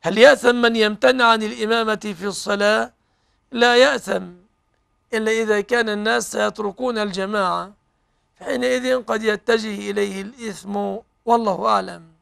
هل يأثم من يمتنع عن الإمامة في الصلاة؟ لا يأثم إلا إذا كان الناس سيتركون الجماعة فحينئذ قد يتجه إليه الإثم والله أعلم